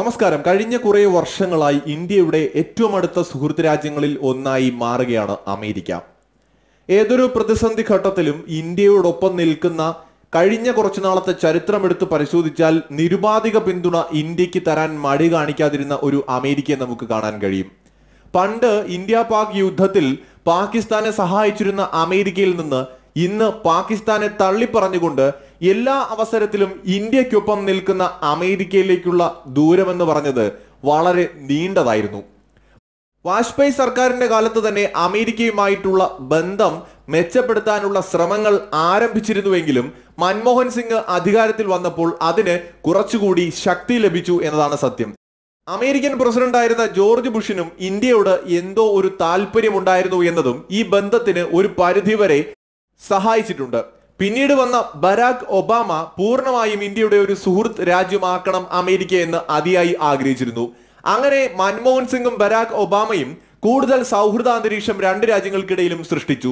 നമസ്കാരം കഴിഞ്ഞ കുറെ വർഷങ്ങളായി ഇന്ത്യയുടെ ഏറ്റവും അടുത്ത സുഹൃത്ത് രാജ്യങ്ങളിൽ ഒന്നായി മാറുകയാണ് അമേരിക്ക ഏതൊരു പ്രതിസന്ധി ഘട്ടത്തിലും ഇന്ത്യയോടൊപ്പം നിൽക്കുന്ന കഴിഞ്ഞ കുറച്ചു നാളത്തെ എടുത്ത് പരിശോധിച്ചാൽ നിരുപാധിക പിന്തുണ ഇന്ത്യക്ക് തരാൻ മടി കാണിക്കാതിരുന്ന ഒരു അമേരിക്കയെ നമുക്ക് കാണാൻ കഴിയും പണ്ട് ഇന്ത്യ പാക് യുദ്ധത്തിൽ പാകിസ്ഥാനെ സഹായിച്ചിരുന്ന അമേരിക്കയിൽ നിന്ന് ഇന്ന് പാകിസ്ഥാനെ തള്ളിപ്പറഞ്ഞുകൊണ്ട് എല്ലാ അവസരത്തിലും ഇന്ത്യക്കൊപ്പം നിൽക്കുന്ന അമേരിക്കയിലേക്കുള്ള ദൂരമെന്ന് പറഞ്ഞത് വളരെ നീണ്ടതായിരുന്നു വാജ്പേയി സർക്കാരിന്റെ കാലത്ത് തന്നെ അമേരിക്കയുമായിട്ടുള്ള ബന്ധം മെച്ചപ്പെടുത്താനുള്ള ശ്രമങ്ങൾ ആരംഭിച്ചിരുന്നുവെങ്കിലും മൻമോഹൻ സിംഗ് അധികാരത്തിൽ വന്നപ്പോൾ അതിന് കുറച്ചുകൂടി ശക്തി ലഭിച്ചു എന്നതാണ് സത്യം അമേരിക്കൻ പ്രസിഡന്റായിരുന്ന ജോർജ് ബുഷിനും ഇന്ത്യയോട് എന്തോ ഒരു താല്പര്യമുണ്ടായിരുന്നു എന്നതും ഈ ബന്ധത്തിന് ഒരു പരിധിവരെ സഹായിച്ചിട്ടുണ്ട് പിന്നീട് വന്ന ബരാക് ഒബാമ പൂർണ്ണമായും ഇന്ത്യയുടെ ഒരു സുഹൃത്ത് രാജ്യമാക്കണം അമേരിക്ക എന്ന് അതിയായി ആഗ്രഹിച്ചിരുന്നു അങ്ങനെ മൻമോഹൻ സിംഗും ബരാക് ഒബാമയും കൂടുതൽ സൗഹൃദ അന്തരീക്ഷം രണ്ട് രാജ്യങ്ങൾക്കിടയിലും സൃഷ്ടിച്ചു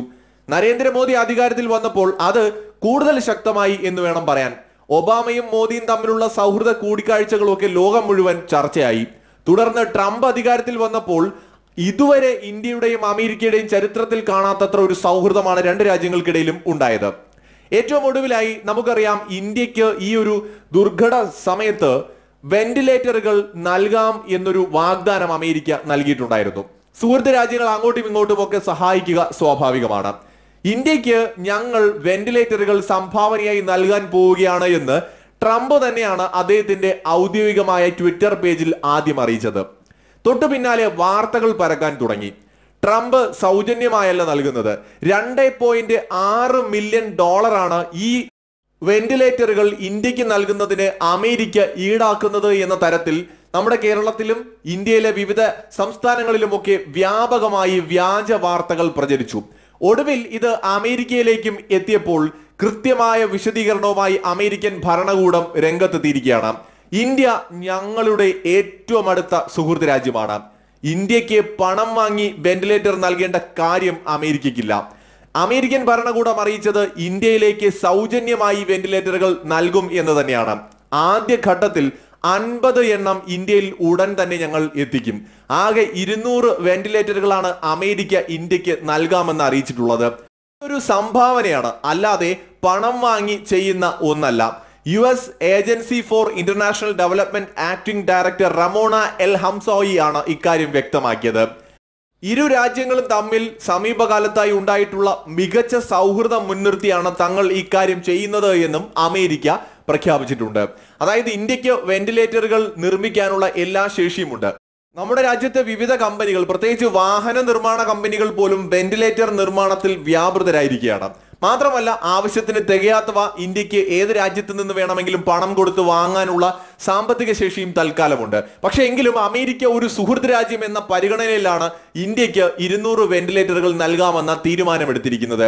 നരേന്ദ്രമോദി അധികാരത്തിൽ വന്നപ്പോൾ അത് കൂടുതൽ ശക്തമായി എന്ന് വേണം പറയാൻ ഒബാമയും മോദിയും തമ്മിലുള്ള സൗഹൃദ കൂടിക്കാഴ്ചകളൊക്കെ ലോകം മുഴുവൻ ചർച്ചയായി തുടർന്ന് ട്രംപ് അധികാരത്തിൽ വന്നപ്പോൾ ഇതുവരെ ഇന്ത്യയുടെയും അമേരിക്കയുടെയും ചരിത്രത്തിൽ കാണാത്തത്ര ഒരു സൗഹൃദമാണ് രണ്ട് രാജ്യങ്ങൾക്കിടയിലും ഉണ്ടായത് ഏറ്റവും ഒടുവിലായി നമുക്കറിയാം ഇന്ത്യക്ക് ഈ ഒരു ദുർഘട സമയത്ത് വെന്റിലേറ്ററുകൾ നൽകാം എന്നൊരു വാഗ്ദാനം അമേരിക്ക നൽകിയിട്ടുണ്ടായിരുന്നു സുഹൃത്ത് രാജ്യങ്ങൾ അങ്ങോട്ടും ഇങ്ങോട്ടും ഒക്കെ സഹായിക്കുക സ്വാഭാവികമാണ് ഇന്ത്യക്ക് ഞങ്ങൾ വെന്റിലേറ്ററുകൾ സംഭാവനയായി നൽകാൻ പോവുകയാണ് എന്ന് ട്രംപ് തന്നെയാണ് അദ്ദേഹത്തിന്റെ ഔദ്യോഗികമായ ട്വിറ്റർ പേജിൽ ആദ്യം അറിയിച്ചത് തൊട്ടു പിന്നാലെ വാർത്തകൾ പരക്കാൻ തുടങ്ങി ട്രംപ് സൗജന്യമായല്ല നൽകുന്നത് രണ്ട് പോയിന്റ് ആറ് മില്യൺ ഡോളറാണ് ഈ വെന്റിലേറ്ററുകൾ ഇന്ത്യക്ക് നൽകുന്നതിന് അമേരിക്ക ഈടാക്കുന്നത് എന്ന തരത്തിൽ നമ്മുടെ കേരളത്തിലും ഇന്ത്യയിലെ വിവിധ സംസ്ഥാനങ്ങളിലുമൊക്കെ വ്യാപകമായി വ്യാജ വാർത്തകൾ പ്രചരിച്ചു ഒടുവിൽ ഇത് അമേരിക്കയിലേക്കും എത്തിയപ്പോൾ കൃത്യമായ വിശദീകരണവുമായി അമേരിക്കൻ ഭരണകൂടം രംഗത്തെത്തിയിരിക്കുകയാണ് ഇന്ത്യ ഞങ്ങളുടെ ഏറ്റവും അടുത്ത സുഹൃത്ത് രാജ്യമാണ് ഇന്ത്യക്ക് പണം വാങ്ങി വെന്റിലേറ്റർ നൽകേണ്ട കാര്യം അമേരിക്കയ്ക്കില്ല അമേരിക്കൻ ഭരണകൂടം അറിയിച്ചത് ഇന്ത്യയിലേക്ക് സൗജന്യമായി വെന്റിലേറ്ററുകൾ നൽകും എന്ന് തന്നെയാണ് ആദ്യ ഘട്ടത്തിൽ അൻപത് എണ്ണം ഇന്ത്യയിൽ ഉടൻ തന്നെ ഞങ്ങൾ എത്തിക്കും ആകെ ഇരുന്നൂറ് വെന്റിലേറ്ററുകളാണ് അമേരിക്ക ഇന്ത്യക്ക് നൽകാമെന്ന് അറിയിച്ചിട്ടുള്ളത് ഒരു സംഭാവനയാണ് അല്ലാതെ പണം വാങ്ങി ചെയ്യുന്ന ഒന്നല്ല U S agency for international development acting director Ramona El Hamzaoui ആണ് ഇക്കാര്യം വ്യക്തമാക്കിയത് ഇരു രാജ്യങ്ങളും തമ്മിൽ സമീപകാലത്തായി ഉണ്ടായിട്ടുള്ള മികച്ച സൗഹൃദം മുൻനിർത്തിയാണ് തങ്ങൾ ഇക്കാര്യം ചെയ്യുന്നത് എന്നും അമേരിക്ക പ്രഖ്യാപിച്ചിട്ടുണ്ട് അതായത് ഇന്ത്യക്ക് വെന്റിലേറ്ററുകൾ നിർമ്മിക്കാനുള്ള എല്ലാ ശേഷിയുമുണ്ട് നമ്മുടെ രാജ്യത്തെ വിവിധ കമ്പനികൾ പ്രത്യേകിച്ച് വാഹന നിർമ്മാണ കമ്പനികൾ പോലും വെന്റിലേറ്റർ നിർമ്മാണത്തിൽ വ്യാപൃതരായിരിക്കുകയാണ് മാത്രമല്ല ആവശ്യത്തിന് തികയാത്തവ ഇന്ത്യക്ക് ഏത് രാജ്യത്ത് നിന്ന് വേണമെങ്കിലും പണം കൊടുത്ത് വാങ്ങാനുള്ള സാമ്പത്തിക ശേഷിയും തൽക്കാലമുണ്ട് പക്ഷേ എങ്കിലും അമേരിക്ക ഒരു സുഹൃത്ത് രാജ്യം എന്ന പരിഗണനയിലാണ് ഇന്ത്യക്ക് ഇരുന്നൂറ് വെന്റിലേറ്ററുകൾ നൽകാമെന്ന തീരുമാനമെടുത്തിരിക്കുന്നത്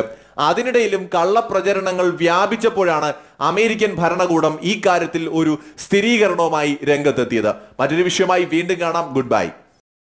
അതിനിടയിലും കള്ളപ്രചരണങ്ങൾ വ്യാപിച്ചപ്പോഴാണ് അമേരിക്കൻ ഭരണകൂടം ഈ കാര്യത്തിൽ ഒരു സ്ഥിരീകരണവുമായി രംഗത്തെത്തിയത് മറ്റൊരു വിഷയമായി വീണ്ടും കാണാം ഗുഡ് ബൈ